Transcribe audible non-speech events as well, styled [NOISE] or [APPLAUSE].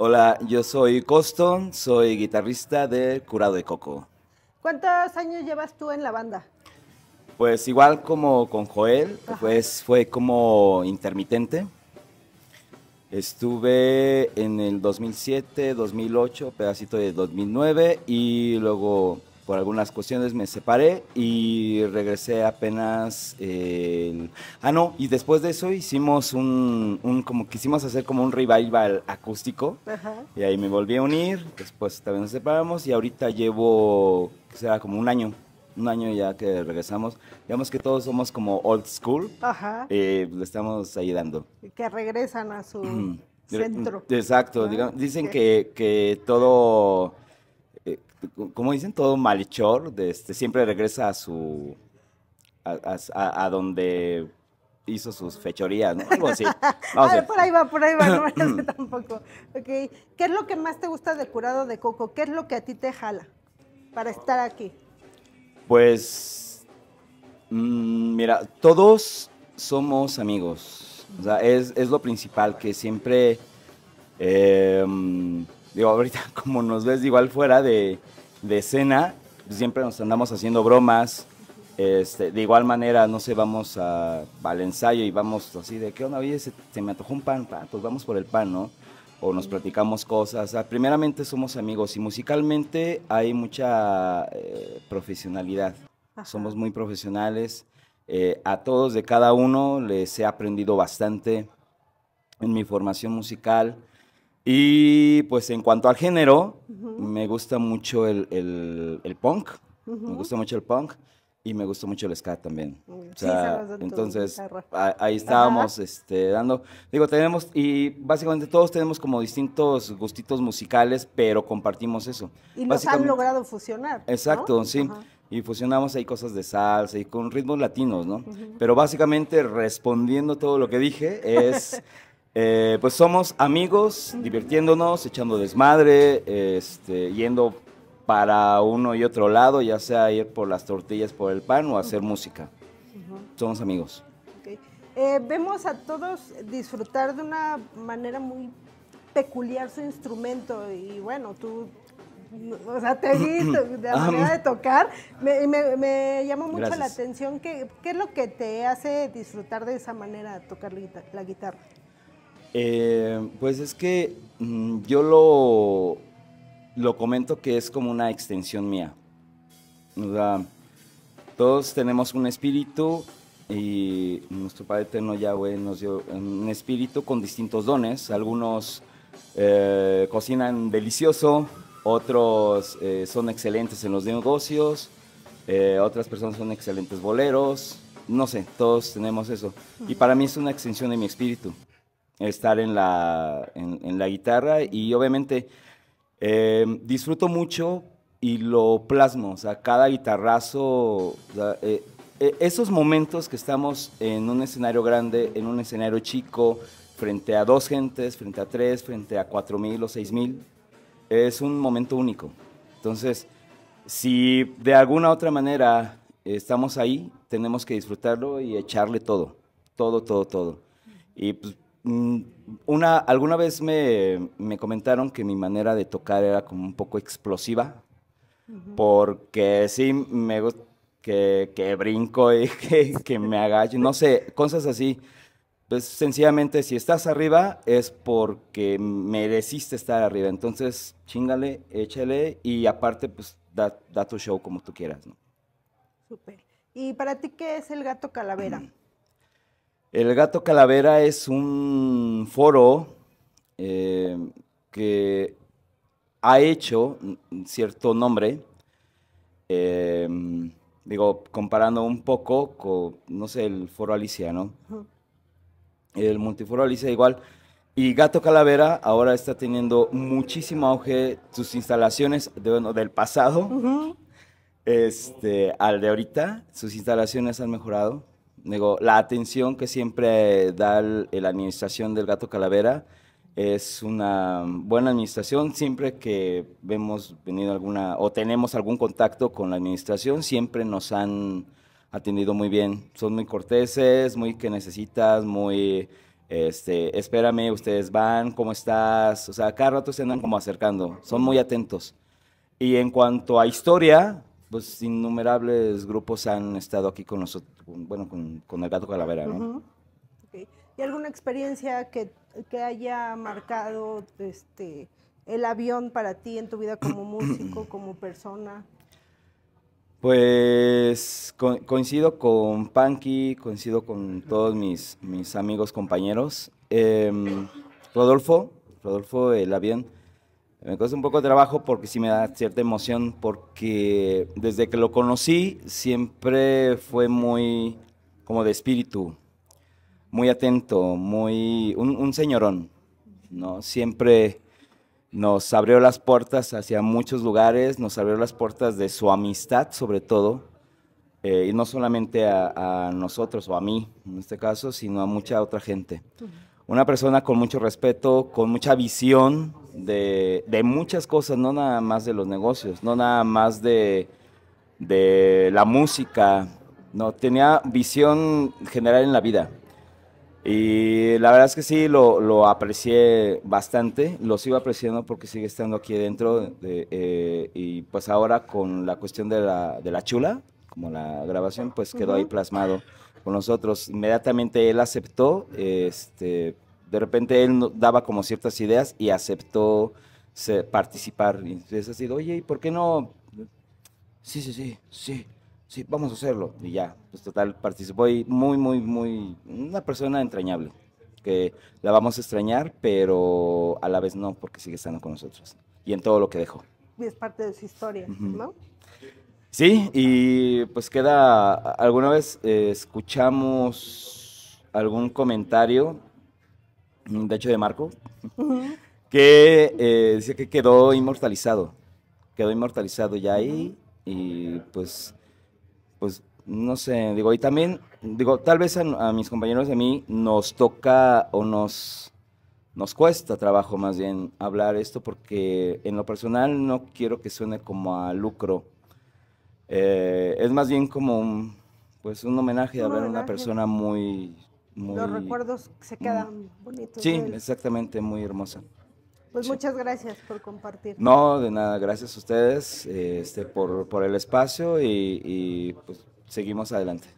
Hola, yo soy Coston, soy guitarrista de Curado de Coco. ¿Cuántos años llevas tú en la banda? Pues igual como con Joel, pues fue como intermitente. Estuve en el 2007, 2008, pedacito de 2009 y luego por algunas cuestiones me separé y regresé apenas eh, Ah, no, y después de eso hicimos un, como quisimos hacer como un revival acústico Ajá. y ahí me volví a unir, después también nos separamos y ahorita llevo, será como un año un año ya que regresamos. Digamos que todos somos como old school. Ajá. Eh, le estamos ayudando. Que regresan a su centro. Exacto. Ah, dicen que, que todo como dicen, todo malhechor, este, siempre regresa a su. a, donde hizo sus fechorías, ¿no? Algo así. [LAUGHS] a ah, ver, por ahí va, por ahí va, no me [CLEARS THROAT] tampoco. ¿Qué es lo que más te gusta de Curado de Coco? ¿Qué es lo que a ti te jala para estar aquí? Pues, mm, mira, todos somos amigos. O sea, es, lo principal que siempre... Eh, mm, digo, ahorita [LAUGHS] como nos ves igual fuera de, de escena, siempre nos andamos haciendo bromas. Este, de igual manera, no sé, vamos a, al ensayo y vamos así de, ¿qué onda? Oye, se, me antojó un pan, pues vamos por el pan, ¿no? O nos platicamos cosas. primeramente somos amigos y musicalmente hay mucha eh, profesionalidad. Somos muy profesionales. Eh, a todos de cada uno les he aprendido bastante en mi formación musical. Y pues en cuanto al género, me gusta mucho el, punk. Me gusta mucho el punk y me gusta mucho el ska también. entonces ahí estábamos este, dando. Digo, tenemos, y básicamente todos tenemos como distintos gustitos musicales, pero compartimos eso. Y nos han logrado fusionar. Exacto, sí. Y fusionamos ahí cosas de salsa y con ritmos latinos, ¿no? Pero básicamente respondiendo todo lo que dije es [LAUGHS] Eh, pues somos amigos, divirtiéndonos, echando desmadre, este, yendo para uno y otro lado, ya sea ir por las tortillas, por el pan o hacer música. Somos amigos. Eh, vemos a todos disfrutar de una manera muy peculiar su instrumento y bueno, tú o sea, te vi [CLEARS THROAT] de la ah, manera de tocar. Me, me, mucho la atención. ¿Qué, ¿Qué, es lo que te hace disfrutar de esa manera tocar la guitarra? Eh, pues es que mm, yo lo, lo comento que es como una extensión mía. todos tenemos un espíritu y nuestro Padre Eterno Yahweh nos dio un espíritu con distintos dones. Algunos eh, cocinan delicioso, otros eh, son excelentes en los negocios, otras personas son excelentes boleros, no sé, todos tenemos eso. Y para mí es una extensión de mi espíritu estar en la, en, la guitarra y obviamente eh, disfruto mucho y lo plasmo, o sea, cada guitarrazo, eh, e, esos momentos que estamos en un escenario grande, en un escenario chico, frente a dos gentes, frente a tres, frente a cuatro mil o seis mil, es un momento único. Entonces, si de alguna otra manera estamos ahí, tenemos que disfrutarlo y echarle todo, todo, todo, todo. Y pues, Mm, una, alguna vez me, comentaron que mi manera de tocar era como un poco explosiva, porque sí me gusta que, brinco y [LAUGHS] que, me agacho, no sé, cosas así. Pues sencillamente, si estás arriba es porque mereciste estar arriba. Entonces, chingale, échale y aparte, pues da, tu show como tú quieras, ¿no? Súper. ¿Y para ti qué es el gato calavera? [CLEARS THROAT] El Gato Calavera es un foro eh, que ha hecho cierto nombre, eh, digo, comparando un poco con, no sé, el foro Alicia, ¿no? El multiforo Alicia igual. Y Gato Calavera ahora está teniendo muchísimo auge sus instalaciones de, del pasado este, al de ahorita. Sus instalaciones han mejorado digo, la atención que siempre da la administración del gato calavera es una buena administración. Siempre que vemos venido alguna o tenemos algún contacto con la administración, siempre nos han atendido muy bien. Son muy corteses, muy que necesitas, muy este, espérame, ustedes van, ¿cómo estás? O sea, cada rato se andan como acercando, son muy atentos. Y en cuanto a historia, pues innumerables grupos han estado aquí con nosotros, bueno, con, el gato calavera, ¿no? ¿Y alguna experiencia que, haya marcado este, el avión para ti en tu vida como [CLEARS THROAT] músico, como persona? Pues coincido con Panky, coincido con todos mis, mis amigos, compañeros. Em, Rodolfo, Rodolfo el avión me cuesta un poco de trabajo porque sí me da cierta emoción, porque desde que lo conocí siempre fue muy como de espíritu, muy atento, muy un, señorón, ¿no? Siempre nos abrió las puertas hacia muchos lugares, nos abrió las puertas de su amistad sobre todo, eh, y no solamente a, a, nosotros o a mí en este caso, sino a mucha otra gente. Una persona con mucho respeto, con mucha visión, de, muchas cosas, no nada más de los negocios, no nada más de, la música, no, tenía visión general en la vida. Y la verdad es que sí, lo, aprecié bastante, lo sigo apreciando porque sigue estando aquí dentro. Eh, y pues ahora con la cuestión de la, chula, como la grabación, pues quedó ahí plasmado con nosotros. Inmediatamente él aceptó, este, de repente él daba como ciertas ideas y aceptó participar. Y ha sido, oye, ¿y por qué no? Sí, sí, sí, sí, sí, vamos a hacerlo. Y ya, pues total, participó y muy, muy, muy, una persona entrañable, que la vamos a extrañar, pero a la vez no, porque sigue estando con nosotros. Y en todo lo que dejó. Y es parte de su historia, ¿no? Sí, y pues queda, alguna vez eh, escuchamos algún comentario de hecho de Marco, que eh, decía que quedó inmortalizado, quedó inmortalizado ya ahí y pues, pues no sé, digo, y también, digo, tal vez a, mis compañeros y a mí nos toca o nos, nos cuesta trabajo más bien hablar esto porque en lo personal no quiero que suene como a lucro, eh, es más bien como pues un homenaje a ver a una persona muy los recuerdos se quedan bonitos. Sí, exactamente, muy hermosa. Pues muchas gracias por compartir. No, de nada, gracias a ustedes este, por, el espacio y, y pues seguimos adelante.